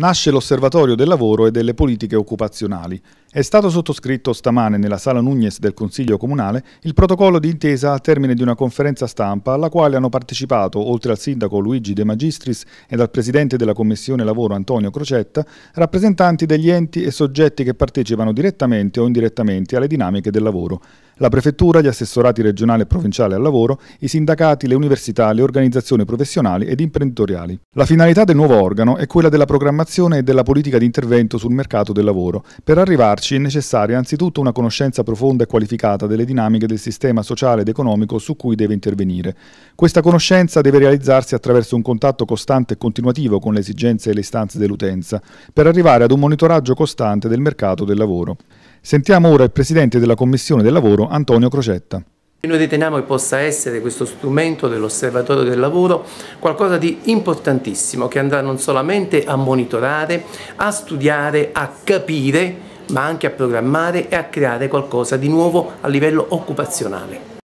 Nasce l'Osservatorio del Lavoro e delle Politiche Occupazionali. È stato sottoscritto stamane nella Sala Nugnes del Consiglio Comunale il protocollo di intesa al termine di una conferenza stampa alla quale hanno partecipato, oltre al sindaco Luigi De Magistris e al presidente della Commissione Lavoro Antonio Crocetta, rappresentanti degli enti e soggetti che partecipano direttamente o indirettamente alle dinamiche del lavoro la prefettura, gli assessorati regionale e provinciale al lavoro, i sindacati, le università, le organizzazioni professionali ed imprenditoriali. La finalità del nuovo organo è quella della programmazione e della politica di intervento sul mercato del lavoro. Per arrivarci è necessaria anzitutto una conoscenza profonda e qualificata delle dinamiche del sistema sociale ed economico su cui deve intervenire. Questa conoscenza deve realizzarsi attraverso un contatto costante e continuativo con le esigenze e le istanze dell'utenza, per arrivare ad un monitoraggio costante del mercato del lavoro. Sentiamo ora il Presidente della Commissione del Lavoro, Antonio Crocetta. Noi riteniamo che possa essere questo strumento dell'osservatorio del lavoro qualcosa di importantissimo che andrà non solamente a monitorare, a studiare, a capire, ma anche a programmare e a creare qualcosa di nuovo a livello occupazionale.